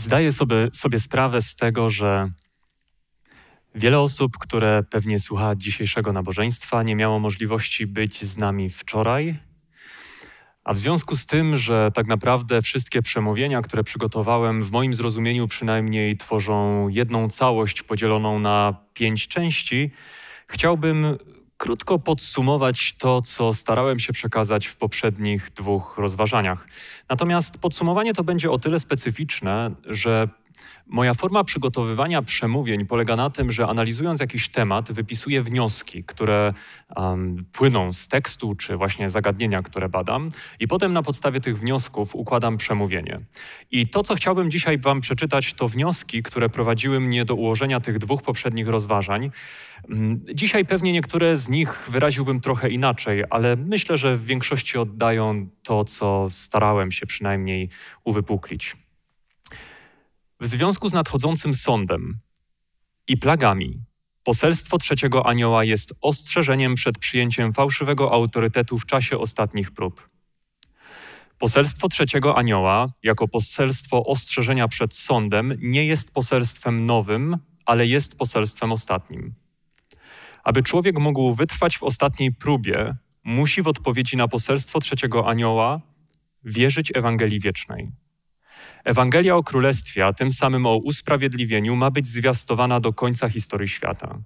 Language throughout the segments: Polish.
Zdaję sobie, sobie sprawę z tego, że wiele osób, które pewnie słucha dzisiejszego nabożeństwa, nie miało możliwości być z nami wczoraj. A w związku z tym, że tak naprawdę wszystkie przemówienia, które przygotowałem, w moim zrozumieniu przynajmniej tworzą jedną całość podzieloną na pięć części, chciałbym krótko podsumować to, co starałem się przekazać w poprzednich dwóch rozważaniach. Natomiast podsumowanie to będzie o tyle specyficzne, że Moja forma przygotowywania przemówień polega na tym, że analizując jakiś temat, wypisuję wnioski, które um, płyną z tekstu czy właśnie zagadnienia, które badam, i potem na podstawie tych wniosków układam przemówienie. I to, co chciałbym dzisiaj Wam przeczytać, to wnioski, które prowadziły mnie do ułożenia tych dwóch poprzednich rozważań. Mm, dzisiaj pewnie niektóre z nich wyraziłbym trochę inaczej, ale myślę, że w większości oddają to, co starałem się przynajmniej uwypuklić. W związku z nadchodzącym sądem i plagami, poselstwo trzeciego anioła jest ostrzeżeniem przed przyjęciem fałszywego autorytetu w czasie ostatnich prób. Poselstwo trzeciego anioła, jako poselstwo ostrzeżenia przed sądem, nie jest poselstwem nowym, ale jest poselstwem ostatnim. Aby człowiek mógł wytrwać w ostatniej próbie, musi w odpowiedzi na poselstwo trzeciego anioła wierzyć Ewangelii Wiecznej. Ewangelia o Królestwie, a tym samym o usprawiedliwieniu, ma być zwiastowana do końca historii świata.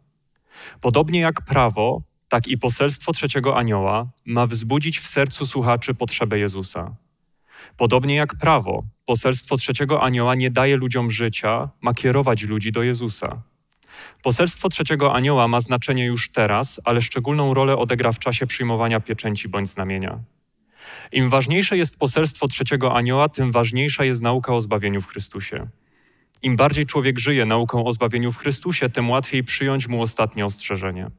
Podobnie jak prawo, tak i poselstwo trzeciego anioła ma wzbudzić w sercu słuchaczy potrzebę Jezusa. Podobnie jak prawo, poselstwo trzeciego anioła nie daje ludziom życia, ma kierować ludzi do Jezusa. Poselstwo trzeciego anioła ma znaczenie już teraz, ale szczególną rolę odegra w czasie przyjmowania pieczęci bądź znamienia. Im ważniejsze jest poselstwo trzeciego anioła, tym ważniejsza jest nauka o zbawieniu w Chrystusie. Im bardziej człowiek żyje nauką o zbawieniu w Chrystusie, tym łatwiej przyjąć mu ostatnie ostrzeżenie.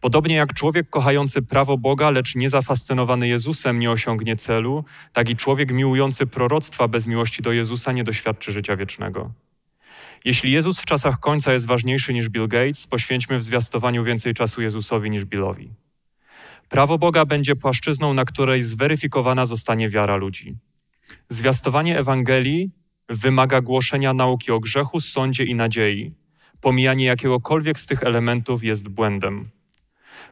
Podobnie jak człowiek kochający prawo Boga, lecz niezafascynowany Jezusem nie osiągnie celu, tak i człowiek miłujący proroctwa bez miłości do Jezusa nie doświadczy życia wiecznego. Jeśli Jezus w czasach końca jest ważniejszy niż Bill Gates, poświęćmy w zwiastowaniu więcej czasu Jezusowi niż Billowi. Prawo Boga będzie płaszczyzną, na której zweryfikowana zostanie wiara ludzi. Zwiastowanie Ewangelii wymaga głoszenia nauki o grzechu, sądzie i nadziei. Pomijanie jakiegokolwiek z tych elementów jest błędem.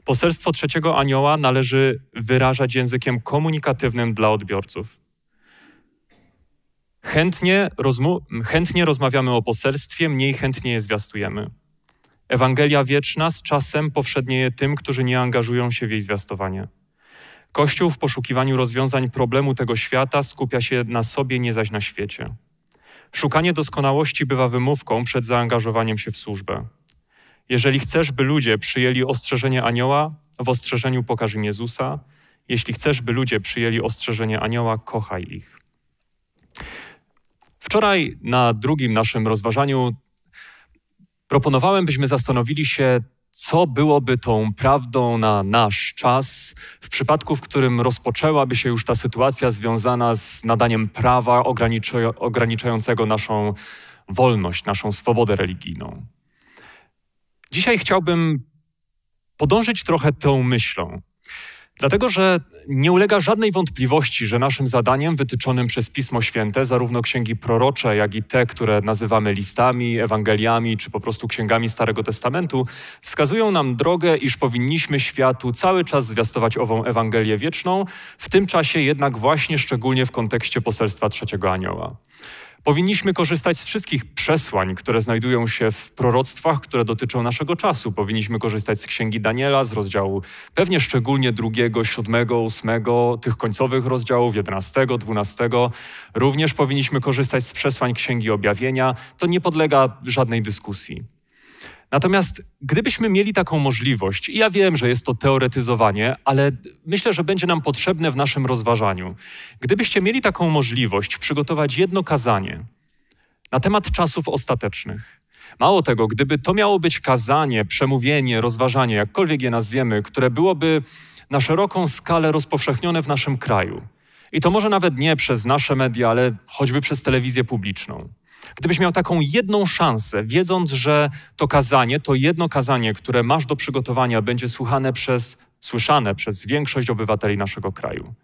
Poselstwo trzeciego anioła należy wyrażać językiem komunikatywnym dla odbiorców. Chętnie, chętnie rozmawiamy o poselstwie, mniej chętnie je zwiastujemy. Ewangelia wieczna z czasem powszednieje tym, którzy nie angażują się w jej zwiastowanie. Kościół w poszukiwaniu rozwiązań problemu tego świata skupia się na sobie, nie zaś na świecie. Szukanie doskonałości bywa wymówką przed zaangażowaniem się w służbę. Jeżeli chcesz, by ludzie przyjęli ostrzeżenie anioła, w ostrzeżeniu pokaż im Jezusa. Jeśli chcesz, by ludzie przyjęli ostrzeżenie anioła, kochaj ich. Wczoraj na drugim naszym rozważaniu Proponowałem, byśmy zastanowili się, co byłoby tą prawdą na nasz czas, w przypadku, w którym rozpoczęłaby się już ta sytuacja związana z nadaniem prawa ograniczającego naszą wolność, naszą swobodę religijną. Dzisiaj chciałbym podążyć trochę tą myślą, Dlatego, że nie ulega żadnej wątpliwości, że naszym zadaniem wytyczonym przez Pismo Święte, zarówno księgi prorocze, jak i te, które nazywamy listami, ewangeliami czy po prostu księgami Starego Testamentu, wskazują nam drogę, iż powinniśmy światu cały czas zwiastować ową Ewangelię wieczną, w tym czasie jednak właśnie szczególnie w kontekście poselstwa trzeciego anioła. Powinniśmy korzystać z wszystkich przesłań, które znajdują się w proroctwach, które dotyczą naszego czasu. Powinniśmy korzystać z Księgi Daniela, z rozdziału pewnie szczególnie drugiego, siódmego, ósmego, tych końcowych rozdziałów, jedenastego, dwunastego. Również powinniśmy korzystać z przesłań Księgi Objawienia. To nie podlega żadnej dyskusji. Natomiast gdybyśmy mieli taką możliwość, i ja wiem, że jest to teoretyzowanie, ale myślę, że będzie nam potrzebne w naszym rozważaniu, gdybyście mieli taką możliwość przygotować jedno kazanie na temat czasów ostatecznych, Mało tego, gdyby to miało być kazanie, przemówienie, rozważanie, jakkolwiek je nazwiemy, które byłoby na szeroką skalę rozpowszechnione w naszym kraju, i to może nawet nie przez nasze media, ale choćby przez telewizję publiczną, Gdybyś miał taką jedną szansę, wiedząc, że to kazanie, to jedno kazanie, które masz do przygotowania, będzie słuchane przez, słyszane przez większość obywateli naszego kraju.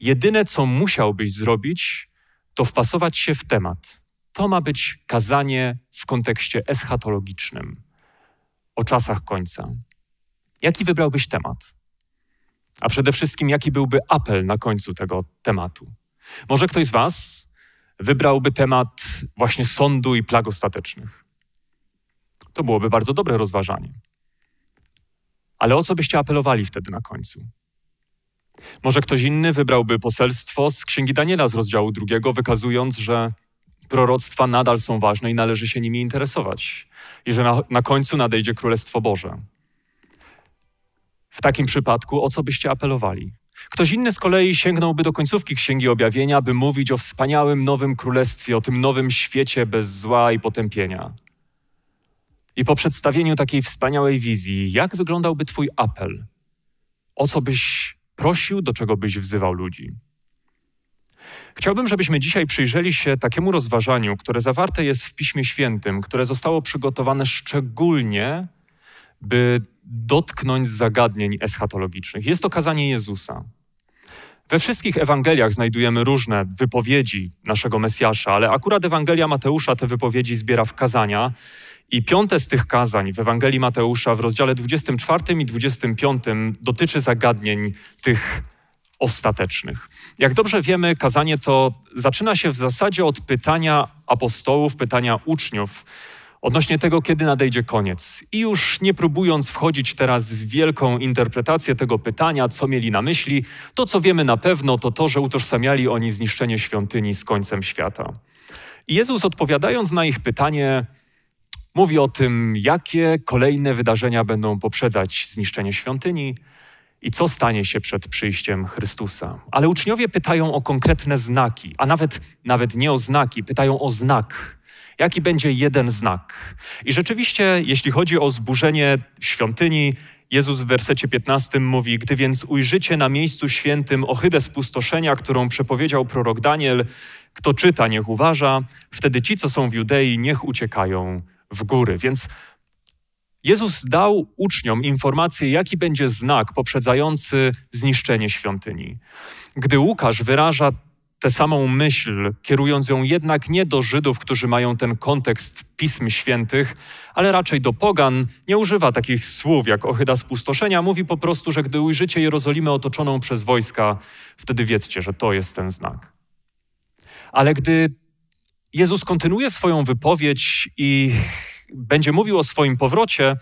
Jedyne, co musiałbyś zrobić, to wpasować się w temat. To ma być kazanie w kontekście eschatologicznym, o czasach końca. Jaki wybrałbyś temat? A przede wszystkim, jaki byłby apel na końcu tego tematu? Może ktoś z Was wybrałby temat właśnie sądu i plag ostatecznych. To byłoby bardzo dobre rozważanie. Ale o co byście apelowali wtedy na końcu? Może ktoś inny wybrałby poselstwo z Księgi Daniela z rozdziału drugiego, wykazując, że proroctwa nadal są ważne i należy się nimi interesować, i że na, na końcu nadejdzie Królestwo Boże. W takim przypadku o co byście apelowali? Ktoś inny z kolei sięgnąłby do końcówki Księgi Objawienia, by mówić o wspaniałym nowym królestwie, o tym nowym świecie bez zła i potępienia. I po przedstawieniu takiej wspaniałej wizji, jak wyglądałby Twój apel? O co byś prosił, do czego byś wzywał ludzi? Chciałbym, żebyśmy dzisiaj przyjrzeli się takiemu rozważaniu, które zawarte jest w Piśmie Świętym, które zostało przygotowane szczególnie, by dotknąć zagadnień eschatologicznych. Jest to kazanie Jezusa. We wszystkich Ewangeliach znajdujemy różne wypowiedzi naszego Mesjasza, ale akurat Ewangelia Mateusza te wypowiedzi zbiera w kazania. I piąte z tych kazań w Ewangelii Mateusza w rozdziale 24 i 25 dotyczy zagadnień tych ostatecznych. Jak dobrze wiemy, kazanie to zaczyna się w zasadzie od pytania apostołów, pytania uczniów odnośnie tego, kiedy nadejdzie koniec. I już nie próbując wchodzić teraz w wielką interpretację tego pytania, co mieli na myśli, to co wiemy na pewno, to to, że utożsamiali oni zniszczenie świątyni z końcem świata. I Jezus odpowiadając na ich pytanie, mówi o tym, jakie kolejne wydarzenia będą poprzedzać zniszczenie świątyni i co stanie się przed przyjściem Chrystusa. Ale uczniowie pytają o konkretne znaki, a nawet, nawet nie o znaki, pytają o znak, jaki będzie jeden znak. I rzeczywiście, jeśli chodzi o zburzenie świątyni, Jezus w wersecie 15 mówi: Gdy więc ujrzycie na miejscu świętym ohydę spustoszenia, którą przepowiedział prorok Daniel, kto czyta, niech uważa, wtedy ci, co są w Judei, niech uciekają w góry. Więc Jezus dał uczniom informację, jaki będzie znak poprzedzający zniszczenie świątyni. Gdy Łukasz wyraża tę samą myśl, kierując ją jednak nie do Żydów, którzy mają ten kontekst pism świętych, ale raczej do pogan, nie używa takich słów jak ohyda spustoszenia. Mówi po prostu, że gdy ujrzycie Jerozolimę otoczoną przez wojska, wtedy wiedzcie, że to jest ten znak. Ale gdy Jezus kontynuuje swoją wypowiedź i będzie mówił o swoim powrocie,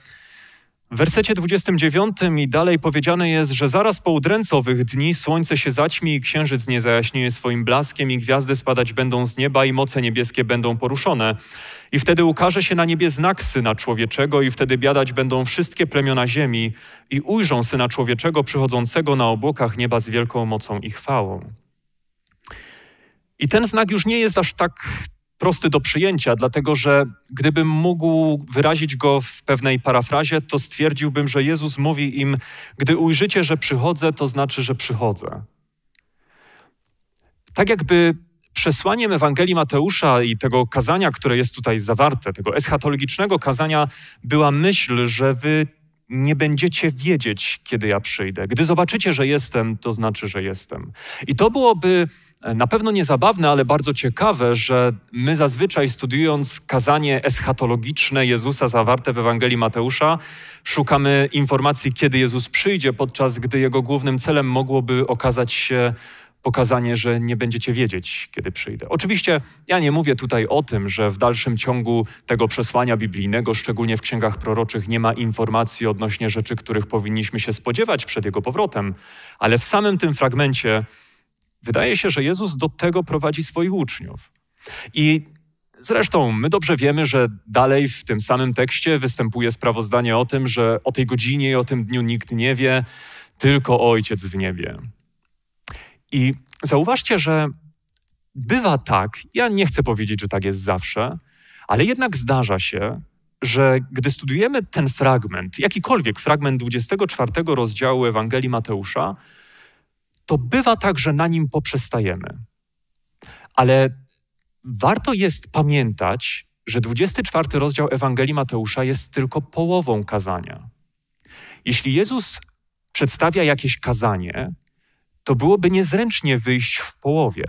w wersecie 29 i dalej powiedziane jest, że zaraz po udręcowych dni słońce się zaćmi i księżyc nie zajaśnieje swoim blaskiem i gwiazdy spadać będą z nieba i moce niebieskie będą poruszone. I wtedy ukaże się na niebie znak Syna Człowieczego i wtedy biadać będą wszystkie plemiona ziemi i ujrzą Syna Człowieczego przychodzącego na obłokach nieba z wielką mocą i chwałą. I ten znak już nie jest aż tak prosty do przyjęcia, dlatego że gdybym mógł wyrazić go w pewnej parafrazie, to stwierdziłbym, że Jezus mówi im: Gdy ujrzycie, że przychodzę, to znaczy, że przychodzę. Tak jakby przesłaniem Ewangelii Mateusza i tego kazania, które jest tutaj zawarte, tego eschatologicznego kazania, była myśl, że wy nie będziecie wiedzieć, kiedy ja przyjdę. Gdy zobaczycie, że jestem, to znaczy, że jestem. I to byłoby na pewno niezabawne, ale bardzo ciekawe, że my zazwyczaj studiując kazanie eschatologiczne Jezusa zawarte w Ewangelii Mateusza, szukamy informacji, kiedy Jezus przyjdzie, podczas gdy jego głównym celem mogłoby okazać się pokazanie, że nie będziecie wiedzieć, kiedy przyjdę. Oczywiście ja nie mówię tutaj o tym, że w dalszym ciągu tego przesłania biblijnego, szczególnie w księgach proroczych, nie ma informacji odnośnie rzeczy, których powinniśmy się spodziewać przed jego powrotem, ale w samym tym fragmencie Wydaje się, że Jezus do tego prowadzi swoich uczniów. I zresztą my dobrze wiemy, że dalej w tym samym tekście występuje sprawozdanie o tym, że o tej godzinie i o tym dniu nikt nie wie, tylko Ojciec w niebie. I zauważcie, że bywa tak, ja nie chcę powiedzieć, że tak jest zawsze, ale jednak zdarza się, że gdy studujemy ten fragment, jakikolwiek fragment 24 rozdziału Ewangelii Mateusza, to bywa tak, że na nim poprzestajemy. Ale warto jest pamiętać, że 24 rozdział Ewangelii Mateusza jest tylko połową kazania. Jeśli Jezus przedstawia jakieś kazanie, to byłoby niezręcznie wyjść w połowie.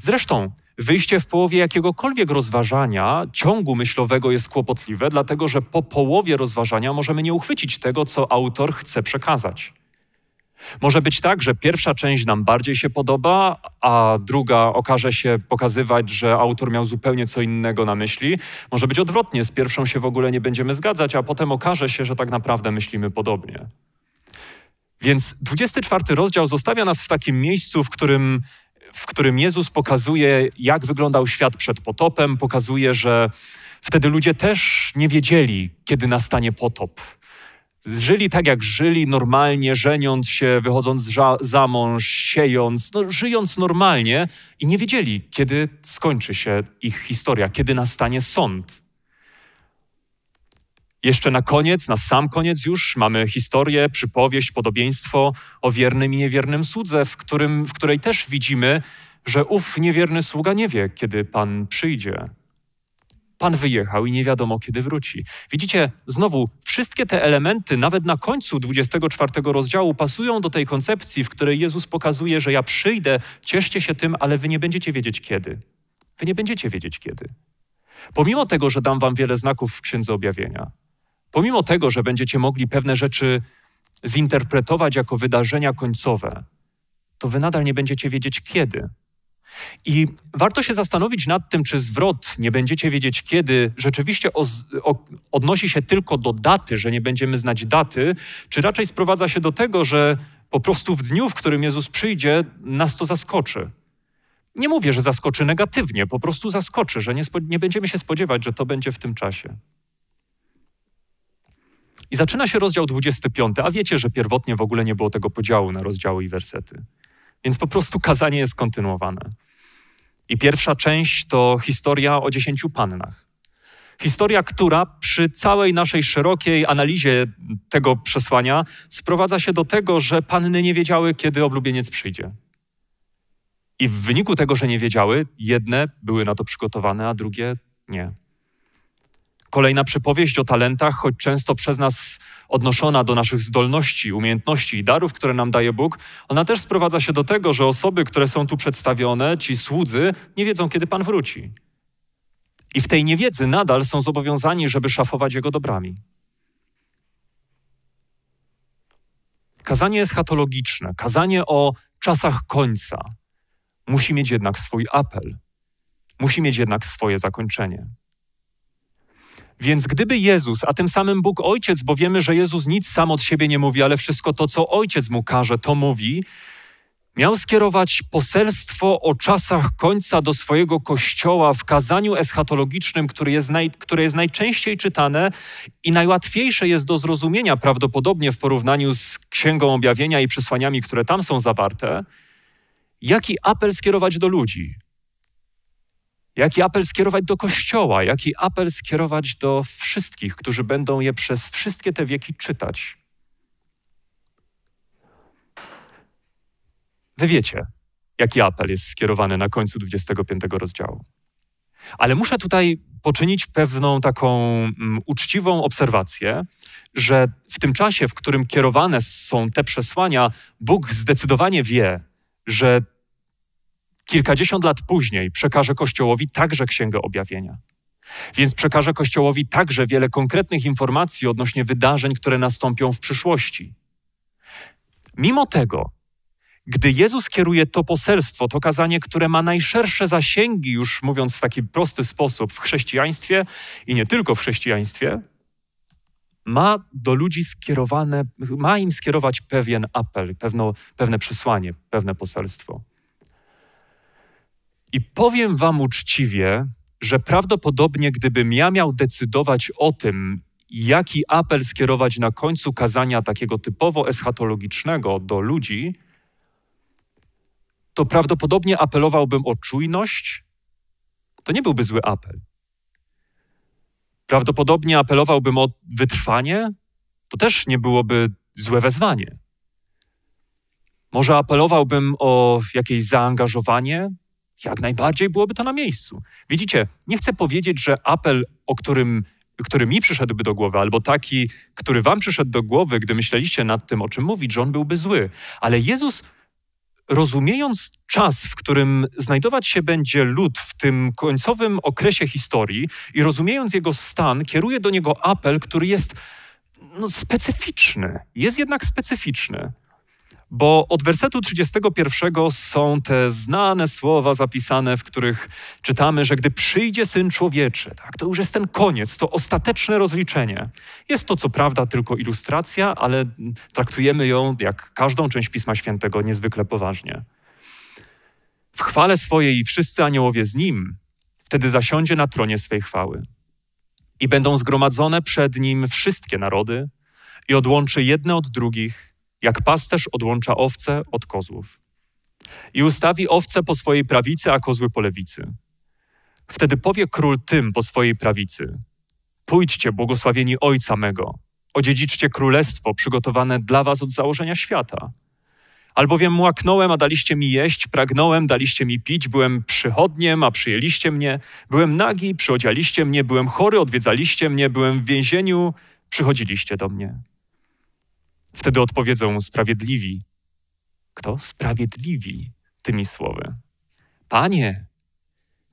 Zresztą, wyjście w połowie jakiegokolwiek rozważania ciągu myślowego jest kłopotliwe, dlatego że po połowie rozważania możemy nie uchwycić tego, co autor chce przekazać. Może być tak, że pierwsza część nam bardziej się podoba, a druga okaże się pokazywać, że autor miał zupełnie co innego na myśli. Może być odwrotnie, z pierwszą się w ogóle nie będziemy zgadzać, a potem okaże się, że tak naprawdę myślimy podobnie. Więc 24 rozdział zostawia nas w takim miejscu, w którym, w którym Jezus pokazuje, jak wyglądał świat przed potopem, pokazuje, że wtedy ludzie też nie wiedzieli, kiedy nastanie potop Żyli tak, jak żyli, normalnie, żeniąc się, wychodząc za, za mąż, siejąc, no, żyjąc normalnie i nie wiedzieli, kiedy skończy się ich historia, kiedy nastanie sąd. Jeszcze na koniec, na sam koniec już mamy historię, przypowieść, podobieństwo o wiernym i niewiernym słudze, w, którym, w której też widzimy, że ów niewierny sługa nie wie, kiedy Pan przyjdzie. Pan wyjechał i nie wiadomo, kiedy wróci. Widzicie, znowu wszystkie te elementy, nawet na końcu 24 rozdziału, pasują do tej koncepcji, w której Jezus pokazuje, że ja przyjdę, cieszcie się tym, ale wy nie będziecie wiedzieć kiedy. Wy nie będziecie wiedzieć kiedy. Pomimo tego, że dam wam wiele znaków w Księdze Objawienia, pomimo tego, że będziecie mogli pewne rzeczy zinterpretować jako wydarzenia końcowe, to wy nadal nie będziecie wiedzieć kiedy. I warto się zastanowić nad tym, czy zwrot nie będziecie wiedzieć kiedy rzeczywiście o, o, odnosi się tylko do daty, że nie będziemy znać daty, czy raczej sprowadza się do tego, że po prostu w dniu, w którym Jezus przyjdzie, nas to zaskoczy. Nie mówię, że zaskoczy negatywnie, po prostu zaskoczy, że nie, nie będziemy się spodziewać, że to będzie w tym czasie. I zaczyna się rozdział 25, a wiecie, że pierwotnie w ogóle nie było tego podziału na rozdziały i wersety. Więc po prostu kazanie jest kontynuowane. I pierwsza część to historia o dziesięciu pannach. Historia, która przy całej naszej szerokiej analizie tego przesłania sprowadza się do tego, że panny nie wiedziały, kiedy oblubieniec przyjdzie. I w wyniku tego, że nie wiedziały, jedne były na to przygotowane, a drugie nie. Kolejna przypowieść o talentach, choć często przez nas odnoszona do naszych zdolności, umiejętności i darów, które nam daje Bóg, ona też sprowadza się do tego, że osoby, które są tu przedstawione, ci słudzy, nie wiedzą, kiedy Pan wróci. I w tej niewiedzy nadal są zobowiązani, żeby szafować Jego dobrami. Kazanie eschatologiczne, kazanie o czasach końca, musi mieć jednak swój apel, musi mieć jednak swoje zakończenie. Więc gdyby Jezus, a tym samym Bóg Ojciec, bo wiemy, że Jezus nic sam od siebie nie mówi, ale wszystko to, co Ojciec mu każe, to mówi, miał skierować poselstwo o czasach końca do swojego kościoła w kazaniu eschatologicznym, jest naj, które jest najczęściej czytane i najłatwiejsze jest do zrozumienia prawdopodobnie w porównaniu z Księgą Objawienia i przesłaniami, które tam są zawarte, jaki apel skierować do ludzi – Jaki apel skierować do Kościoła, jaki apel skierować do wszystkich, którzy będą je przez wszystkie te wieki czytać. Wy wiecie, jaki apel jest skierowany na końcu 25 rozdziału. Ale muszę tutaj poczynić pewną taką mm, uczciwą obserwację, że w tym czasie, w którym kierowane są te przesłania, Bóg zdecydowanie wie, że Kilkadziesiąt lat później przekaże Kościołowi także Księgę Objawienia. Więc przekaże Kościołowi także wiele konkretnych informacji odnośnie wydarzeń, które nastąpią w przyszłości. Mimo tego, gdy Jezus kieruje to poselstwo, to kazanie, które ma najszersze zasięgi, już mówiąc w taki prosty sposób, w chrześcijaństwie i nie tylko w chrześcijaństwie, ma do ludzi skierowane, ma im skierować pewien apel, pewno, pewne przesłanie, pewne poselstwo. I powiem Wam uczciwie, że prawdopodobnie gdybym ja miał decydować o tym, jaki apel skierować na końcu kazania takiego typowo eschatologicznego do ludzi, to prawdopodobnie apelowałbym o czujność. To nie byłby zły apel. Prawdopodobnie apelowałbym o wytrwanie. To też nie byłoby złe wezwanie. Może apelowałbym o jakieś zaangażowanie, jak najbardziej byłoby to na miejscu. Widzicie, nie chcę powiedzieć, że apel, o którym, który mi przyszedłby do głowy, albo taki, który wam przyszedł do głowy, gdy myśleliście nad tym, o czym mówić, że on byłby zły. Ale Jezus, rozumiejąc czas, w którym znajdować się będzie lud w tym końcowym okresie historii i rozumiejąc jego stan, kieruje do niego apel, który jest no, specyficzny. Jest jednak specyficzny bo od wersetu 31 są te znane słowa zapisane, w których czytamy, że gdy przyjdzie Syn Człowieczy, tak, to już jest ten koniec, to ostateczne rozliczenie. Jest to co prawda tylko ilustracja, ale traktujemy ją jak każdą część Pisma Świętego niezwykle poważnie. W chwale swojej i wszyscy aniołowie z Nim, wtedy zasiądzie na tronie swej chwały. I będą zgromadzone przed Nim wszystkie narody i odłączy jedne od drugich jak pasterz odłącza owce od kozłów. I ustawi owce po swojej prawicy, a kozły po lewicy. Wtedy powie król tym po swojej prawicy: Pójdźcie, błogosławieni Ojca mego, odziedziczcie królestwo przygotowane dla was od założenia świata. Albowiem łaknąłem, a daliście mi jeść, pragnąłem, daliście mi pić, byłem przychodniem, a przyjęliście mnie, byłem nagi, przyodzialiście mnie, byłem chory, odwiedzaliście mnie, byłem w więzieniu, przychodziliście do mnie. Wtedy odpowiedzą sprawiedliwi. Kto? Sprawiedliwi tymi słowy. Panie,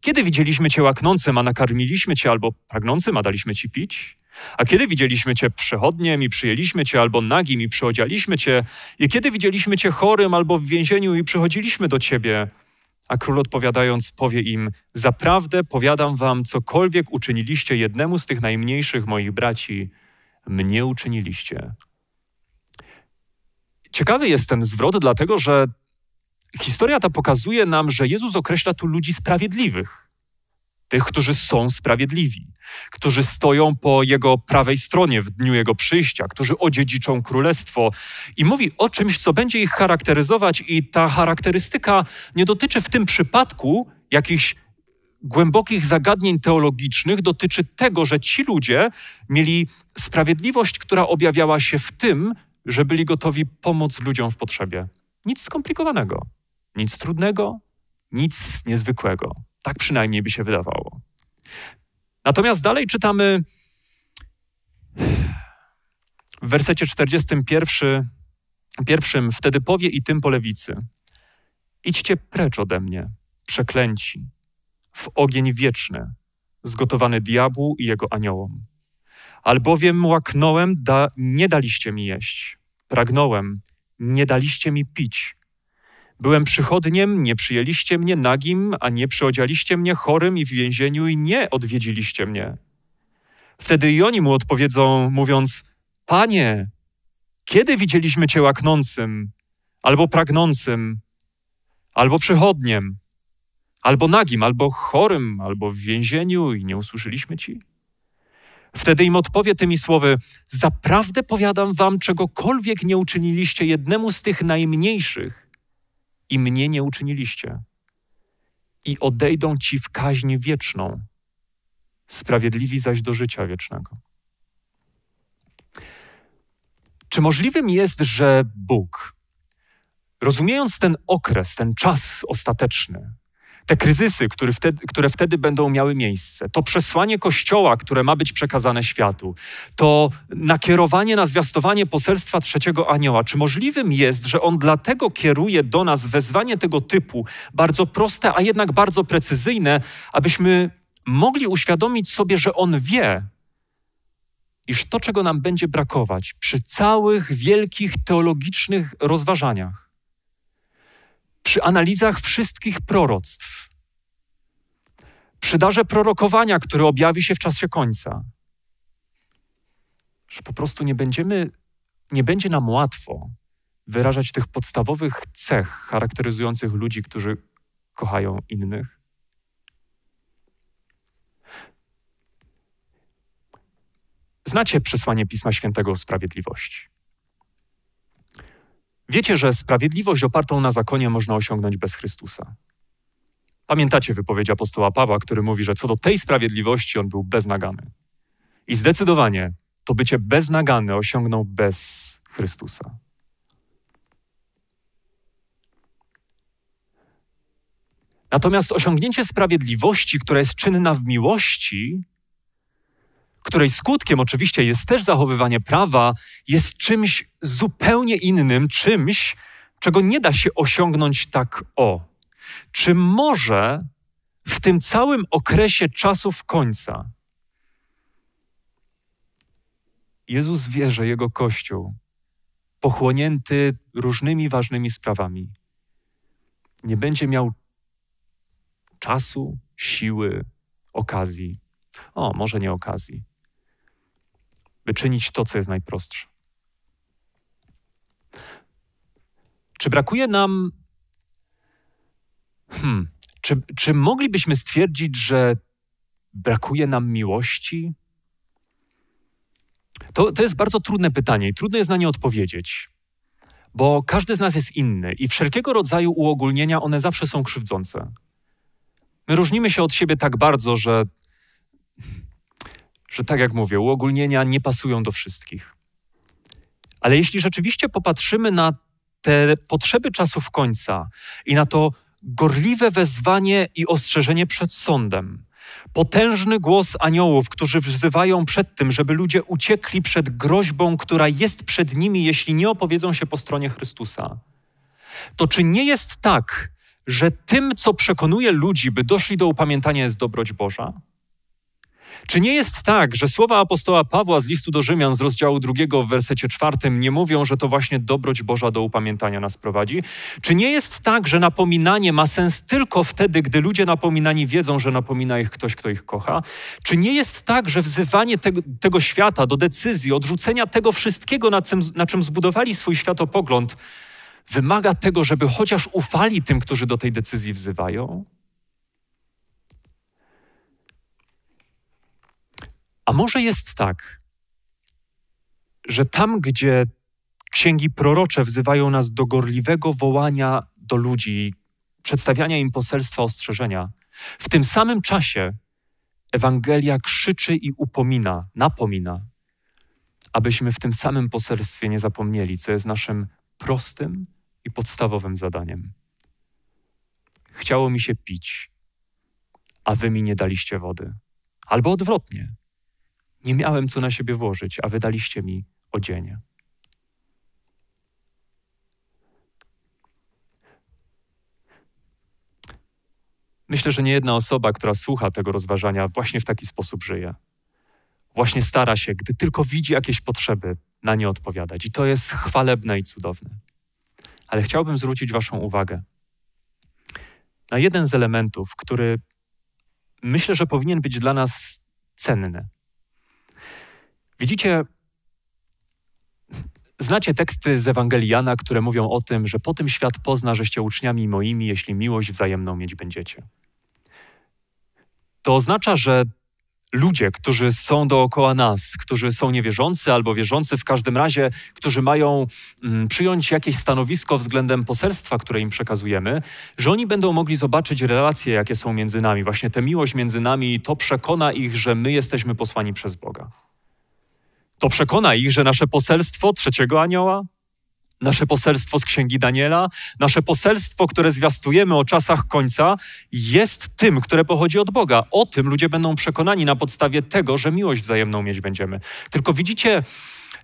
kiedy widzieliśmy Cię łaknącym, a nakarmiliśmy Cię, albo pragnącym, a daliśmy Ci pić? A kiedy widzieliśmy Cię przechodniem i przyjęliśmy Cię, albo nagim i przyodzialiśmy Cię? I kiedy widzieliśmy Cię chorym, albo w więzieniu i przychodziliśmy do Ciebie? A król odpowiadając powie im: Zaprawdę powiadam wam, cokolwiek uczyniliście jednemu z tych najmniejszych moich braci, mnie uczyniliście. Ciekawy jest ten zwrot, dlatego że historia ta pokazuje nam, że Jezus określa tu ludzi sprawiedliwych. Tych, którzy są sprawiedliwi, którzy stoją po jego prawej stronie w dniu jego przyjścia, którzy odziedziczą królestwo i mówi o czymś, co będzie ich charakteryzować, i ta charakterystyka nie dotyczy w tym przypadku jakichś głębokich zagadnień teologicznych dotyczy tego, że ci ludzie mieli sprawiedliwość, która objawiała się w tym, że byli gotowi pomóc ludziom w potrzebie. Nic skomplikowanego, nic trudnego, nic niezwykłego. Tak przynajmniej by się wydawało. Natomiast dalej czytamy w wersecie 41, pierwszym, wtedy powie i tym po lewicy. Idźcie precz ode mnie, przeklęci, w ogień wieczny, zgotowany diabłu i jego aniołom. Albowiem łaknąłem, da, nie daliście mi jeść. Pragnąłem, nie daliście mi pić. Byłem przychodniem, nie przyjęliście mnie, nagim, a nie przyodzialiście mnie, chorym i w więzieniu, i nie odwiedziliście mnie. Wtedy i oni mu odpowiedzą, mówiąc: Panie, kiedy widzieliśmy Cię łaknącym, albo pragnącym, albo przychodniem, albo nagim, albo chorym, albo w więzieniu i nie usłyszeliśmy Ci? Wtedy im odpowie tymi słowy: Zaprawdę powiadam wam, czegokolwiek nie uczyniliście jednemu z tych najmniejszych, i mnie nie uczyniliście. I odejdą ci w kaźń wieczną, sprawiedliwi zaś do życia wiecznego. Czy możliwym jest, że Bóg, rozumiejąc ten okres, ten czas ostateczny, te kryzysy, które wtedy, które wtedy będą miały miejsce, to przesłanie Kościoła, które ma być przekazane światu, to nakierowanie na zwiastowanie poselstwa trzeciego anioła, czy możliwym jest, że on dlatego kieruje do nas wezwanie tego typu, bardzo proste, a jednak bardzo precyzyjne, abyśmy mogli uświadomić sobie, że on wie, iż to, czego nam będzie brakować przy całych wielkich teologicznych rozważaniach, przy analizach wszystkich proroctw, przy darze prorokowania, który objawi się w czasie końca, że po prostu nie będziemy, nie będzie nam łatwo wyrażać tych podstawowych cech charakteryzujących ludzi, którzy kochają innych. Znacie przesłanie Pisma Świętego o sprawiedliwości. Wiecie, że sprawiedliwość opartą na zakonie można osiągnąć bez Chrystusa. Pamiętacie wypowiedź apostoła Pawła, który mówi, że co do tej sprawiedliwości on był beznagany. I zdecydowanie to bycie beznagane osiągnął bez Chrystusa. Natomiast osiągnięcie sprawiedliwości, która jest czynna w miłości, której skutkiem oczywiście jest też zachowywanie prawa, jest czymś zupełnie innym, czymś, czego nie da się osiągnąć tak o. Czy może w tym całym okresie czasów końca Jezus wie, że jego kościół, pochłonięty różnymi ważnymi sprawami, nie będzie miał czasu, siły, okazji. O, może nie okazji, by czynić to, co jest najprostsze. Czy brakuje nam. Hmm, czy, czy moglibyśmy stwierdzić, że brakuje nam miłości? To, to jest bardzo trudne pytanie i trudno jest na nie odpowiedzieć, bo każdy z nas jest inny i wszelkiego rodzaju uogólnienia one zawsze są krzywdzące. My różnimy się od siebie tak bardzo, że że tak jak mówię, uogólnienia nie pasują do wszystkich. Ale jeśli rzeczywiście popatrzymy na te potrzeby czasów końca i na to gorliwe wezwanie i ostrzeżenie przed sądem, potężny głos aniołów, którzy wzywają przed tym, żeby ludzie uciekli przed groźbą, która jest przed nimi, jeśli nie opowiedzą się po stronie Chrystusa, to czy nie jest tak, że tym, co przekonuje ludzi, by doszli do upamiętania, jest dobroć Boża? Czy nie jest tak, że słowa apostoła Pawła z listu do Rzymian z rozdziału drugiego w wersecie czwartym nie mówią, że to właśnie dobroć Boża do upamiętania nas prowadzi? Czy nie jest tak, że napominanie ma sens tylko wtedy, gdy ludzie napominani wiedzą, że napomina ich ktoś, kto ich kocha? Czy nie jest tak, że wzywanie tego, tego świata do decyzji, odrzucenia tego wszystkiego, na na czym zbudowali swój światopogląd, wymaga tego, żeby chociaż ufali tym, którzy do tej decyzji wzywają? A może jest tak, że tam, gdzie księgi prorocze wzywają nas do gorliwego wołania do ludzi, przedstawiania im poselstwa ostrzeżenia, w tym samym czasie Ewangelia krzyczy i upomina, napomina, abyśmy w tym samym poselstwie nie zapomnieli, co jest naszym prostym i podstawowym zadaniem. Chciało mi się pić, a wy mi nie daliście wody. Albo odwrotnie. Nie miałem co na siebie włożyć, a wydaliście mi odzienie. Myślę, że nie jedna osoba, która słucha tego rozważania, właśnie w taki sposób żyje. Właśnie stara się, gdy tylko widzi jakieś potrzeby, na nie odpowiadać. I to jest chwalebne i cudowne. Ale chciałbym zwrócić Waszą uwagę na jeden z elementów, który myślę, że powinien być dla nas cenny. Widzicie, znacie teksty z ewangeliana, które mówią o tym, że po tym świat pozna, żeście uczniami moimi, jeśli miłość wzajemną mieć będziecie. To oznacza, że ludzie, którzy są dookoła nas, którzy są niewierzący albo wierzący w każdym razie, którzy mają mm, przyjąć jakieś stanowisko względem poselstwa, które im przekazujemy, że oni będą mogli zobaczyć relacje, jakie są między nami, właśnie tę miłość między nami, to przekona ich, że my jesteśmy posłani przez Boga to przekona ich, że nasze poselstwo trzeciego anioła, nasze poselstwo z Księgi Daniela, nasze poselstwo, które zwiastujemy o czasach końca, jest tym, które pochodzi od Boga. O tym ludzie będą przekonani na podstawie tego, że miłość wzajemną mieć będziemy. Tylko widzicie,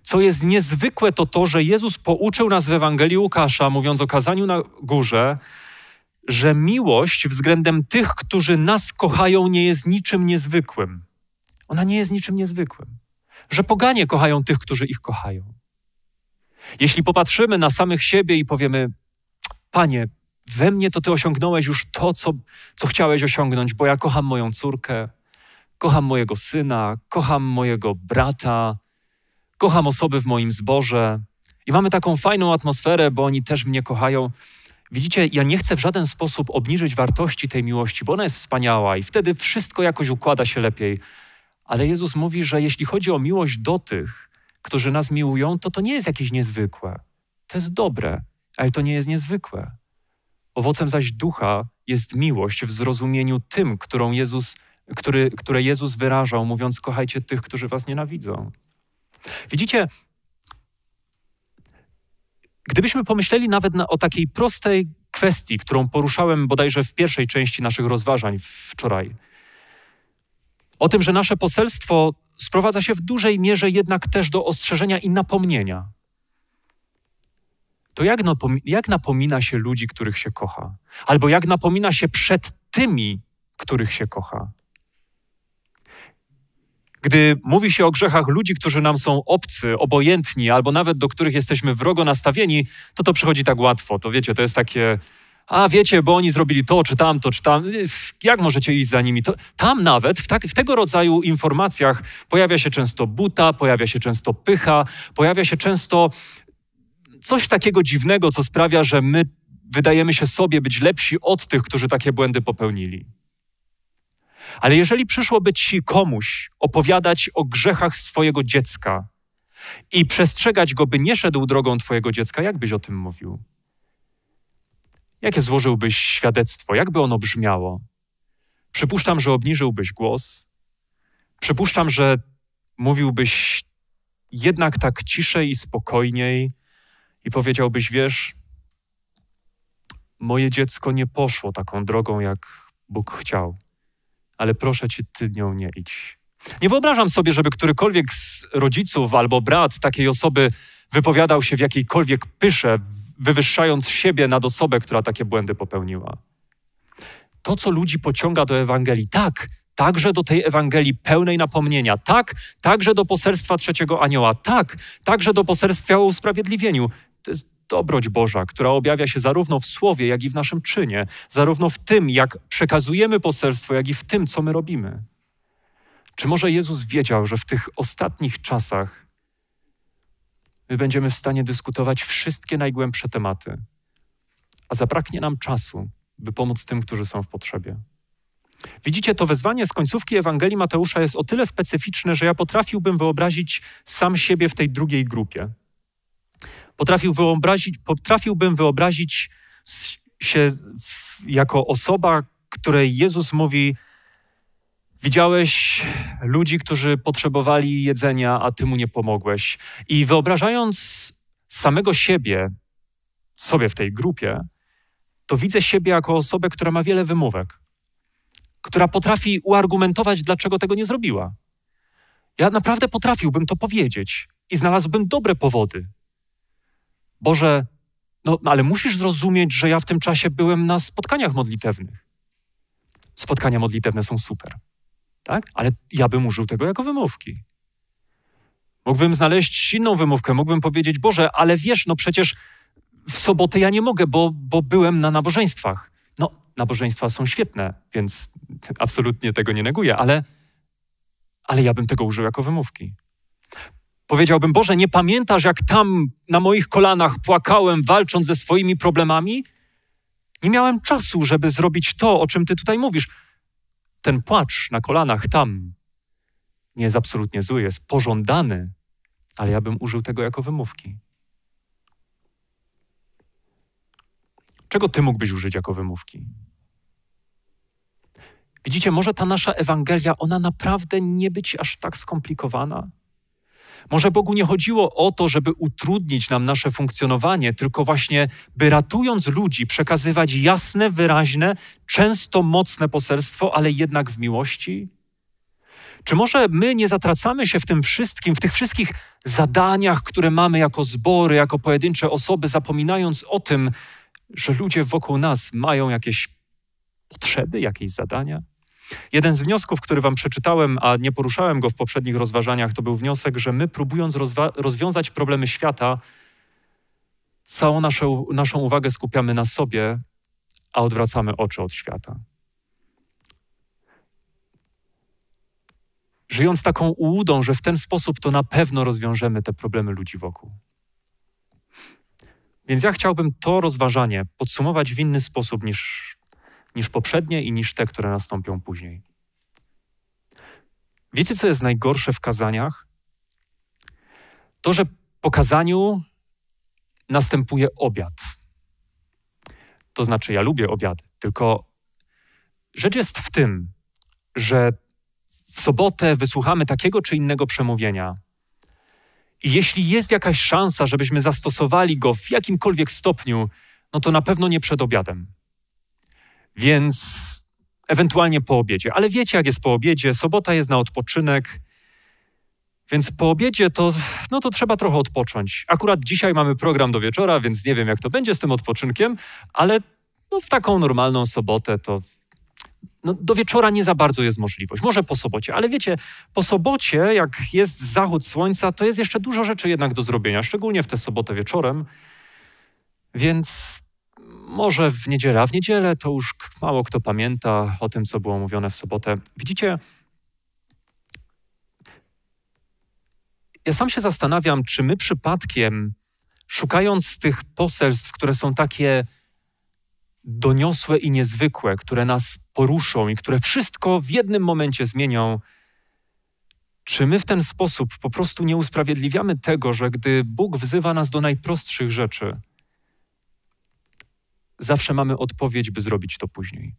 co jest niezwykłe, to to, że Jezus pouczył nas w Ewangelii Łukasza, mówiąc o kazaniu na górze, że miłość względem tych, którzy nas kochają, nie jest niczym niezwykłym. Ona nie jest niczym niezwykłym że poganie kochają tych, którzy ich kochają. Jeśli popatrzymy na samych siebie i powiemy, Panie, we mnie to Ty osiągnąłeś już to, co, co chciałeś osiągnąć, bo ja kocham moją córkę, kocham mojego syna, kocham mojego brata, kocham osoby w moim zborze. I mamy taką fajną atmosferę, bo oni też mnie kochają. Widzicie, ja nie chcę w żaden sposób obniżyć wartości tej miłości, bo ona jest wspaniała i wtedy wszystko jakoś układa się lepiej. Ale Jezus mówi, że jeśli chodzi o miłość do tych, którzy nas miłują, to to nie jest jakieś niezwykłe. To jest dobre, ale to nie jest niezwykłe. Owocem zaś ducha jest miłość w zrozumieniu tym, którą Jezus, który, które Jezus wyrażał, mówiąc: Kochajcie tych, którzy was nienawidzą. Widzicie, gdybyśmy pomyśleli nawet na, o takiej prostej kwestii, którą poruszałem bodajże w pierwszej części naszych rozważań wczoraj, o tym, że nasze poselstwo sprowadza się w dużej mierze jednak też do ostrzeżenia i napomnienia. To jak, napom jak napomina się ludzi, których się kocha? Albo jak napomina się przed tymi, których się kocha? Gdy mówi się o grzechach ludzi, którzy nam są obcy, obojętni, albo nawet do których jesteśmy wrogo nastawieni, to to przychodzi tak łatwo. To wiecie, to jest takie a wiecie, bo oni zrobili to, czy tamto, czy tam, jak możecie iść za nimi? To, tam nawet w, tak, w tego rodzaju informacjach pojawia się często buta, pojawia się często pycha, pojawia się często coś takiego dziwnego, co sprawia, że my wydajemy się sobie być lepsi od tych, którzy takie błędy popełnili. Ale jeżeli przyszłoby ci komuś opowiadać o grzechach swojego dziecka i przestrzegać go, by nie szedł drogą twojego dziecka, jak byś o tym mówił? Jakie złożyłbyś świadectwo? Jakby ono brzmiało? Przypuszczam, że obniżyłbyś głos. Przypuszczam, że mówiłbyś jednak tak ciszej i spokojniej i powiedziałbyś, wiesz, moje dziecko nie poszło taką drogą, jak Bóg chciał, ale proszę cię, ty nią nie idź. Nie wyobrażam sobie, żeby którykolwiek z rodziców albo brat takiej osoby wypowiadał się w jakiejkolwiek pysze, wywyższając siebie nad osobę, która takie błędy popełniła. To, co ludzi pociąga do Ewangelii, tak, także do tej Ewangelii pełnej napomnienia, tak, także do poselstwa trzeciego anioła, tak, także do poselstwa o usprawiedliwieniu. To jest dobroć Boża, która objawia się zarówno w słowie, jak i w naszym czynie, zarówno w tym, jak przekazujemy poselstwo, jak i w tym, co my robimy. Czy może Jezus wiedział, że w tych ostatnich czasach my będziemy w stanie dyskutować wszystkie najgłębsze tematy, a zabraknie nam czasu, by pomóc tym, którzy są w potrzebie. Widzicie, to wezwanie z końcówki Ewangelii Mateusza jest o tyle specyficzne, że ja potrafiłbym wyobrazić sam siebie w tej drugiej grupie. Potrafił wyobrazić, potrafiłbym wyobrazić się jako osoba, której Jezus mówi: Widziałeś ludzi, którzy potrzebowali jedzenia, a ty mu nie pomogłeś. I wyobrażając samego siebie, sobie w tej grupie, to widzę siebie jako osobę, która ma wiele wymówek, która potrafi uargumentować, dlaczego tego nie zrobiła. Ja naprawdę potrafiłbym to powiedzieć i znalazłbym dobre powody. Boże, no, no ale musisz zrozumieć, że ja w tym czasie byłem na spotkaniach modlitewnych. Spotkania modlitewne są super. Tak? Ale ja bym użył tego jako wymówki. Mógłbym znaleźć inną wymówkę, mógłbym powiedzieć, Boże, ale wiesz, no przecież w soboty ja nie mogę, bo, bo byłem na nabożeństwach. No, nabożeństwa są świetne, więc absolutnie tego nie neguję, ale, ale ja bym tego użył jako wymówki. Powiedziałbym, Boże, nie pamiętasz, jak tam na moich kolanach płakałem, walcząc ze swoimi problemami? Nie miałem czasu, żeby zrobić to, o czym Ty tutaj mówisz ten płacz na kolanach tam nie jest absolutnie zły, jest pożądany, ale ja bym użył tego jako wymówki. Czego ty mógłbyś użyć jako wymówki? Widzicie, może ta nasza Ewangelia, ona naprawdę nie być aż tak skomplikowana, może Bogu nie chodziło o to, żeby utrudnić nam nasze funkcjonowanie, tylko właśnie, by ratując ludzi, przekazywać jasne, wyraźne, często mocne poselstwo, ale jednak w miłości? Czy może my nie zatracamy się w tym wszystkim, w tych wszystkich zadaniach, które mamy jako zbory, jako pojedyncze osoby, zapominając o tym, że ludzie wokół nas mają jakieś potrzeby, jakieś zadania? Jeden z wniosków, który Wam przeczytałem, a nie poruszałem go w poprzednich rozważaniach, to był wniosek, że my próbując rozwiązać problemy świata, całą naszą, naszą uwagę skupiamy na sobie, a odwracamy oczy od świata. Żyjąc taką ułudą, że w ten sposób to na pewno rozwiążemy te problemy ludzi wokół. Więc ja chciałbym to rozważanie podsumować w inny sposób niż niż poprzednie i niż te, które nastąpią później. Wiecie, co jest najgorsze w kazaniach? To, że po kazaniu następuje obiad. To znaczy, ja lubię obiady, tylko rzecz jest w tym, że w sobotę wysłuchamy takiego czy innego przemówienia. I jeśli jest jakaś szansa, żebyśmy zastosowali go w jakimkolwiek stopniu, no to na pewno nie przed obiadem. Więc ewentualnie po obiedzie. Ale wiecie, jak jest po obiedzie, sobota jest na odpoczynek, więc po obiedzie to, no to trzeba trochę odpocząć. Akurat dzisiaj mamy program do wieczora, więc nie wiem, jak to będzie z tym odpoczynkiem, ale no w taką normalną sobotę to no do wieczora nie za bardzo jest możliwość. Może po sobocie, ale wiecie, po sobocie, jak jest zachód słońca, to jest jeszcze dużo rzeczy jednak do zrobienia, szczególnie w tę sobotę wieczorem. Więc może w niedzielę, a w niedzielę to już mało kto pamięta o tym, co było mówione w sobotę. Widzicie, ja sam się zastanawiam, czy my przypadkiem, szukając tych poselstw, które są takie doniosłe i niezwykłe, które nas poruszą i które wszystko w jednym momencie zmienią, czy my w ten sposób po prostu nie usprawiedliwiamy tego, że gdy Bóg wzywa nas do najprostszych rzeczy, zawsze mamy odpowiedź, by zrobić to później.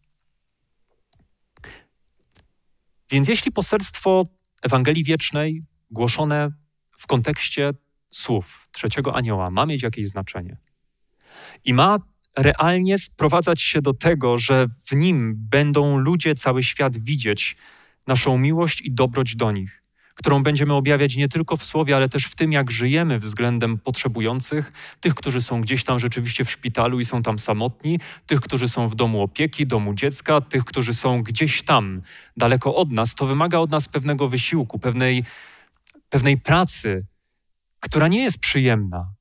Więc jeśli poselstwo Ewangelii Wiecznej, głoszone w kontekście słów trzeciego anioła, ma mieć jakieś znaczenie i ma realnie sprowadzać się do tego, że w nim będą ludzie, cały świat widzieć naszą miłość i dobroć do nich, którą będziemy objawiać nie tylko w słowie, ale też w tym, jak żyjemy względem potrzebujących, tych, którzy są gdzieś tam rzeczywiście w szpitalu i są tam samotni, tych, którzy są w domu opieki, domu dziecka, tych, którzy są gdzieś tam, daleko od nas. To wymaga od nas pewnego wysiłku, pewnej, pewnej pracy, która nie jest przyjemna,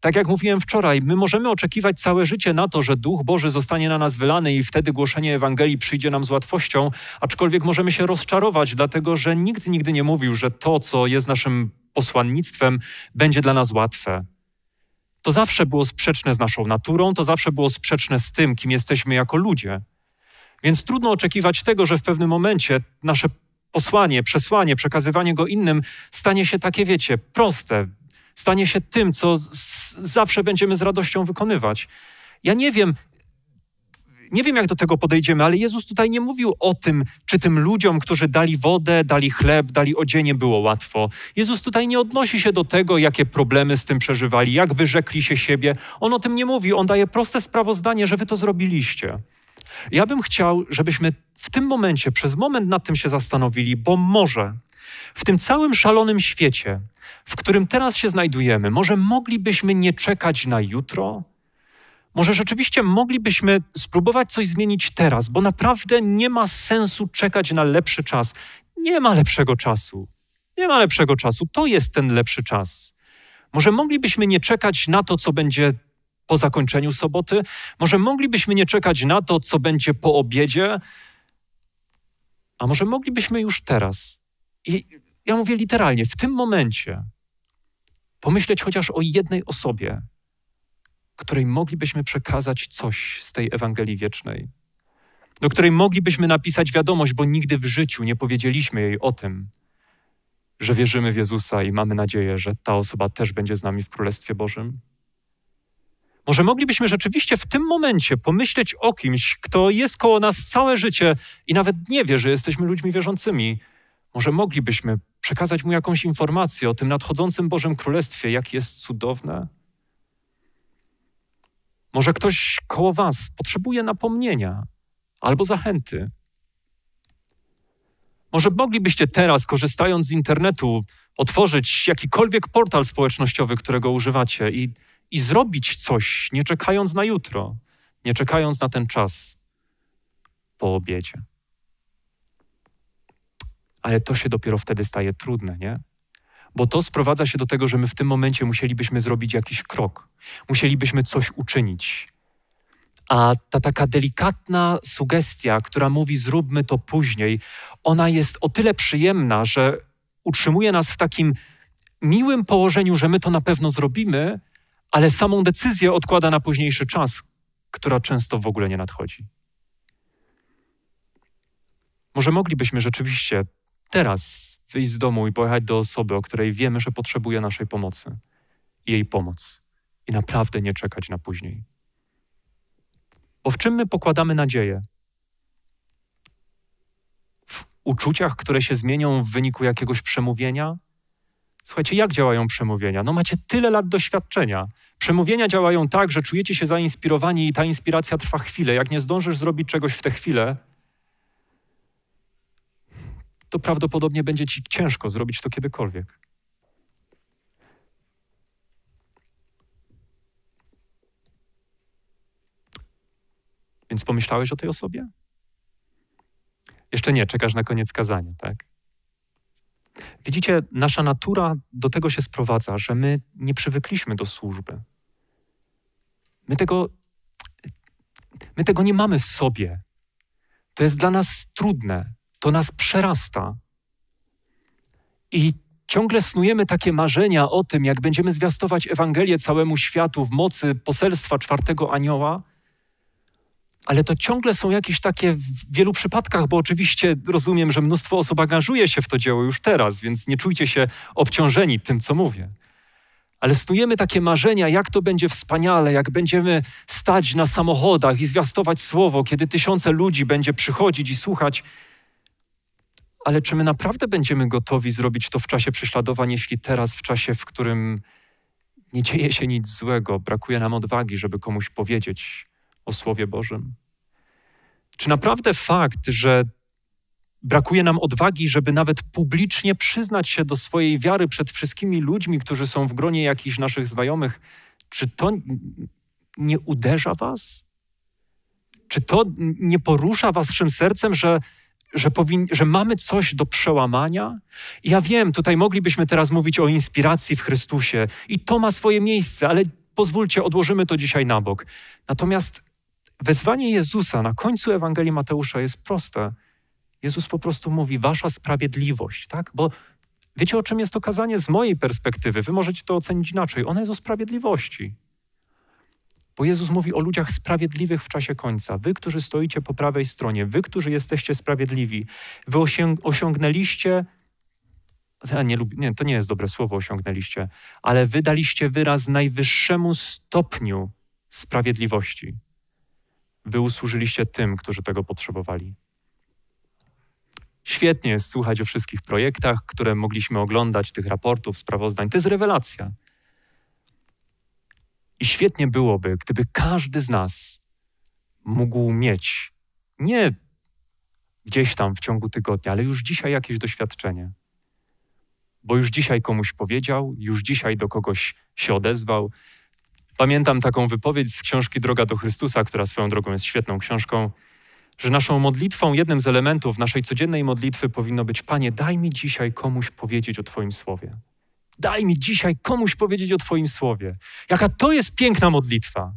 tak jak mówiłem wczoraj, my możemy oczekiwać całe życie na to, że Duch Boży zostanie na nas wylany i wtedy głoszenie Ewangelii przyjdzie nam z łatwością, aczkolwiek możemy się rozczarować, dlatego że nikt nigdy nie mówił, że to, co jest naszym posłannictwem, będzie dla nas łatwe. To zawsze było sprzeczne z naszą naturą, to zawsze było sprzeczne z tym, kim jesteśmy jako ludzie. Więc trudno oczekiwać tego, że w pewnym momencie nasze posłanie, przesłanie, przekazywanie go innym stanie się takie, wiecie, proste, stanie się tym, co zawsze będziemy z radością wykonywać. Ja nie wiem, nie wiem, jak do tego podejdziemy, ale Jezus tutaj nie mówił o tym, czy tym ludziom, którzy dali wodę, dali chleb, dali odzienie, było łatwo. Jezus tutaj nie odnosi się do tego, jakie problemy z tym przeżywali, jak wyrzekli się siebie. On o tym nie mówi. On daje proste sprawozdanie, że wy to zrobiliście. Ja bym chciał, żebyśmy w tym momencie, przez moment nad tym się zastanowili, bo może w tym całym szalonym świecie, w którym teraz się znajdujemy, może moglibyśmy nie czekać na jutro? Może rzeczywiście moglibyśmy spróbować coś zmienić teraz, bo naprawdę nie ma sensu czekać na lepszy czas. Nie ma lepszego czasu. Nie ma lepszego czasu. To jest ten lepszy czas. Może moglibyśmy nie czekać na to, co będzie po zakończeniu soboty? Może moglibyśmy nie czekać na to, co będzie po obiedzie? A może moglibyśmy już teraz i ja mówię literalnie, w tym momencie pomyśleć chociaż o jednej osobie, której moglibyśmy przekazać coś z tej Ewangelii Wiecznej, do której moglibyśmy napisać wiadomość, bo nigdy w życiu nie powiedzieliśmy jej o tym, że wierzymy w Jezusa i mamy nadzieję, że ta osoba też będzie z nami w Królestwie Bożym? Może moglibyśmy rzeczywiście w tym momencie pomyśleć o kimś, kto jest koło nas całe życie i nawet nie wie, że jesteśmy ludźmi wierzącymi, może moglibyśmy przekazać mu jakąś informację o tym nadchodzącym Bożym Królestwie, jak jest cudowne? Może ktoś koło Was potrzebuje napomnienia albo zachęty. Może moglibyście teraz, korzystając z internetu, otworzyć jakikolwiek portal społecznościowy, którego używacie i, i zrobić coś, nie czekając na jutro, nie czekając na ten czas po obiedzie ale to się dopiero wtedy staje trudne, nie? Bo to sprowadza się do tego, że my w tym momencie musielibyśmy zrobić jakiś krok, musielibyśmy coś uczynić. A ta taka delikatna sugestia, która mówi zróbmy to później, ona jest o tyle przyjemna, że utrzymuje nas w takim miłym położeniu, że my to na pewno zrobimy, ale samą decyzję odkłada na późniejszy czas, która często w ogóle nie nadchodzi. Może moglibyśmy rzeczywiście teraz wyjść z domu i pojechać do osoby, o której wiemy, że potrzebuje naszej pomocy i jej pomoc. I naprawdę nie czekać na później. Bo w czym my pokładamy nadzieję? W uczuciach, które się zmienią w wyniku jakiegoś przemówienia? Słuchajcie, jak działają przemówienia? No macie tyle lat doświadczenia. Przemówienia działają tak, że czujecie się zainspirowani i ta inspiracja trwa chwilę. Jak nie zdążysz zrobić czegoś w tę chwilę, to prawdopodobnie będzie ci ciężko zrobić to kiedykolwiek. Więc pomyślałeś o tej osobie? Jeszcze nie, czekasz na koniec kazania, tak? Widzicie, nasza natura do tego się sprowadza, że my nie przywykliśmy do służby. My tego, my tego nie mamy w sobie. To jest dla nas trudne to nas przerasta. I ciągle snujemy takie marzenia o tym, jak będziemy zwiastować Ewangelię całemu światu w mocy poselstwa czwartego anioła, ale to ciągle są jakieś takie w wielu przypadkach, bo oczywiście rozumiem, że mnóstwo osób angażuje się w to dzieło już teraz, więc nie czujcie się obciążeni tym, co mówię. Ale snujemy takie marzenia, jak to będzie wspaniale, jak będziemy stać na samochodach i zwiastować słowo, kiedy tysiące ludzi będzie przychodzić i słuchać ale czy my naprawdę będziemy gotowi zrobić to w czasie prześladowań, jeśli teraz, w czasie, w którym nie dzieje się nic złego, brakuje nam odwagi, żeby komuś powiedzieć o Słowie Bożym? Czy naprawdę fakt, że brakuje nam odwagi, żeby nawet publicznie przyznać się do swojej wiary przed wszystkimi ludźmi, którzy są w gronie jakichś naszych znajomych, czy to nie uderza Was? Czy to nie porusza Waszym sercem, że że, powin, że mamy coś do przełamania. ja wiem, tutaj moglibyśmy teraz mówić o inspiracji w Chrystusie i to ma swoje miejsce, ale pozwólcie, odłożymy to dzisiaj na bok. Natomiast wezwanie Jezusa na końcu Ewangelii Mateusza jest proste. Jezus po prostu mówi, wasza sprawiedliwość, tak? Bo wiecie, o czym jest to kazanie z mojej perspektywy? Wy możecie to ocenić inaczej. Ono jest o sprawiedliwości. Bo Jezus mówi o ludziach sprawiedliwych w czasie końca. Wy, którzy stoicie po prawej stronie, wy, którzy jesteście sprawiedliwi, wy osiąg osiągnęliście. Nie, nie, to nie jest dobre słowo, osiągnęliście, ale wydaliście wyraz najwyższemu stopniu sprawiedliwości. Wy usłużyliście tym, którzy tego potrzebowali. Świetnie jest słuchać o wszystkich projektach, które mogliśmy oglądać, tych raportów, sprawozdań. To jest rewelacja. I świetnie byłoby, gdyby każdy z nas mógł mieć nie gdzieś tam w ciągu tygodnia, ale już dzisiaj jakieś doświadczenie. Bo już dzisiaj komuś powiedział, już dzisiaj do kogoś się odezwał. Pamiętam taką wypowiedź z książki Droga do Chrystusa, która swoją drogą jest świetną książką, że naszą modlitwą, jednym z elementów naszej codziennej modlitwy powinno być: Panie, daj mi dzisiaj komuś powiedzieć o Twoim słowie. Daj mi dzisiaj komuś powiedzieć o Twoim słowie. Jaka to jest piękna modlitwa.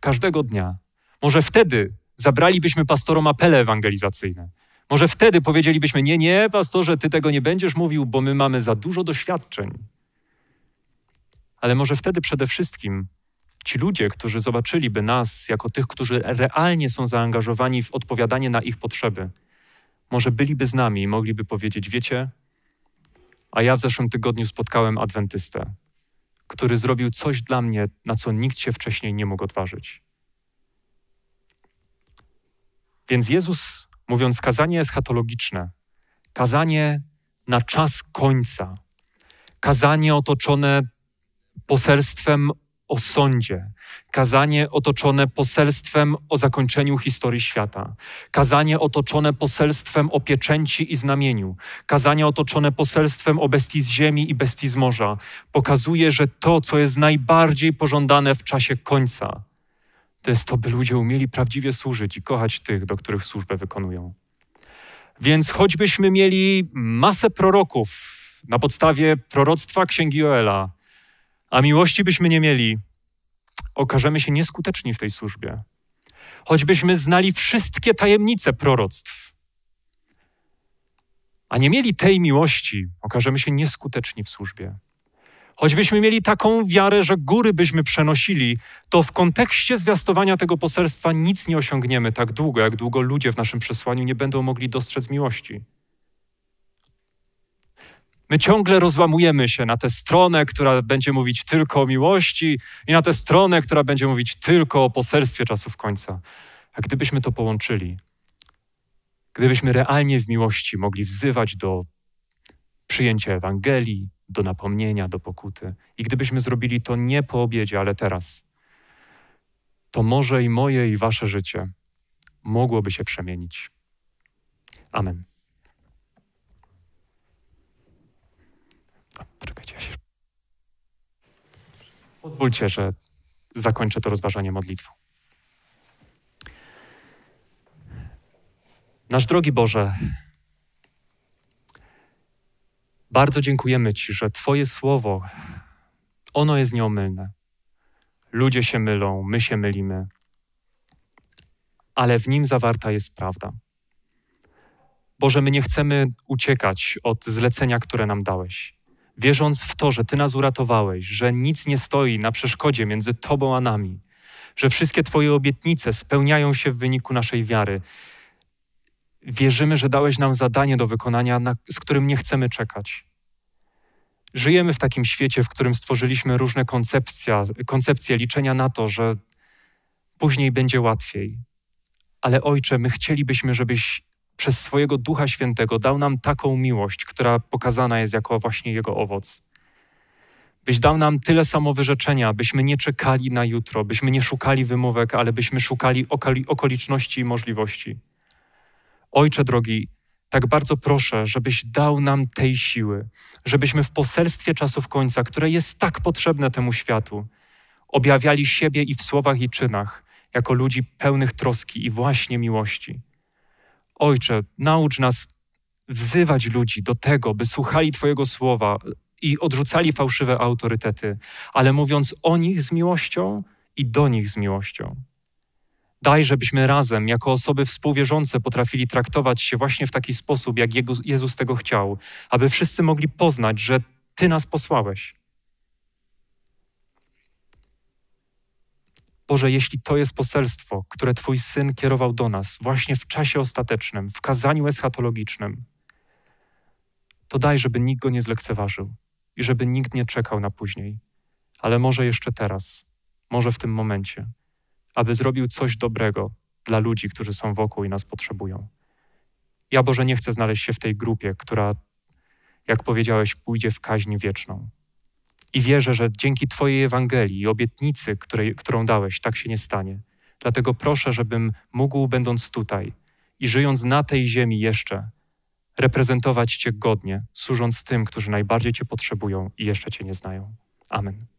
Każdego dnia. Może wtedy zabralibyśmy pastorom apele ewangelizacyjne. Może wtedy powiedzielibyśmy: Nie, nie, pastorze, ty tego nie będziesz mówił, bo my mamy za dużo doświadczeń. Ale może wtedy przede wszystkim ci ludzie, którzy zobaczyliby nas jako tych, którzy realnie są zaangażowani w odpowiadanie na ich potrzeby, może byliby z nami i mogliby powiedzieć: Wiecie, a ja w zeszłym tygodniu spotkałem adwentystę, który zrobił coś dla mnie, na co nikt się wcześniej nie mógł odważyć. Więc Jezus, mówiąc kazanie eschatologiczne, kazanie na czas końca, kazanie otoczone poselstwem o sądzie, kazanie otoczone poselstwem o zakończeniu historii świata, kazanie otoczone poselstwem o pieczęci i znamieniu, kazanie otoczone poselstwem o bestii z ziemi i bestii z morza, pokazuje, że to, co jest najbardziej pożądane w czasie końca, to jest to, by ludzie umieli prawdziwie służyć i kochać tych, do których służbę wykonują. Więc choćbyśmy mieli masę proroków na podstawie proroctwa księgi Joela, a miłości byśmy nie mieli, okażemy się nieskuteczni w tej służbie. Choćbyśmy znali wszystkie tajemnice proroctw, a nie mieli tej miłości, okażemy się nieskuteczni w służbie. Choćbyśmy mieli taką wiarę, że góry byśmy przenosili, to w kontekście zwiastowania tego poselstwa nic nie osiągniemy tak długo, jak długo ludzie w naszym przesłaniu nie będą mogli dostrzec miłości. My ciągle rozłamujemy się na tę stronę, która będzie mówić tylko o miłości, i na tę stronę, która będzie mówić tylko o poselstwie czasów końca. A gdybyśmy to połączyli, gdybyśmy realnie w miłości mogli wzywać do przyjęcia Ewangelii, do napomnienia, do pokuty, i gdybyśmy zrobili to nie po obiedzie, ale teraz, to może i moje, i wasze życie mogłoby się przemienić. Amen. Pozwólcie, że zakończę to rozważanie modlitwą. Nasz drogi Boże, bardzo dziękujemy Ci, że Twoje słowo, ono jest nieomylne. Ludzie się mylą, my się mylimy, ale w nim zawarta jest prawda. Boże, my nie chcemy uciekać od zlecenia, które nam dałeś wierząc w to, że Ty nas uratowałeś, że nic nie stoi na przeszkodzie między Tobą a nami, że wszystkie Twoje obietnice spełniają się w wyniku naszej wiary. Wierzymy, że dałeś nam zadanie do wykonania, na, z którym nie chcemy czekać. Żyjemy w takim świecie, w którym stworzyliśmy różne koncepcje liczenia na to, że później będzie łatwiej. Ale Ojcze, my chcielibyśmy, żebyś przez swojego Ducha Świętego dał nam taką miłość, która pokazana jest jako właśnie Jego owoc. Byś dał nam tyle samo wyrzeczenia, byśmy nie czekali na jutro, byśmy nie szukali wymówek, ale byśmy szukali okoliczności i możliwości. Ojcze drogi, tak bardzo proszę, żebyś dał nam tej siły, żebyśmy w poselstwie czasów końca, które jest tak potrzebne temu światu, objawiali siebie i w słowach i czynach jako ludzi pełnych troski i właśnie miłości. Ojcze, naucz nas wzywać ludzi do tego, by słuchali Twojego słowa i odrzucali fałszywe autorytety, ale mówiąc o nich z miłością i do nich z miłością. Daj, żebyśmy razem, jako osoby współwierzące, potrafili traktować się właśnie w taki sposób, jak Jezus tego chciał, aby wszyscy mogli poznać, że Ty nas posłałeś. Boże, jeśli to jest poselstwo, które Twój syn kierował do nas właśnie w czasie ostatecznym, w kazaniu eschatologicznym, to daj, żeby nikt go nie zlekceważył i żeby nikt nie czekał na później, ale może jeszcze teraz, może w tym momencie, aby zrobił coś dobrego dla ludzi, którzy są wokół i nas potrzebują. Ja, Boże, nie chcę znaleźć się w tej grupie, która, jak powiedziałeś, pójdzie w kaźń wieczną. I wierzę, że dzięki Twojej Ewangelii i obietnicy, której, którą dałeś, tak się nie stanie. Dlatego proszę, żebym mógł, będąc tutaj i żyjąc na tej ziemi jeszcze, reprezentować Cię godnie, służąc tym, którzy najbardziej Cię potrzebują i jeszcze Cię nie znają. Amen.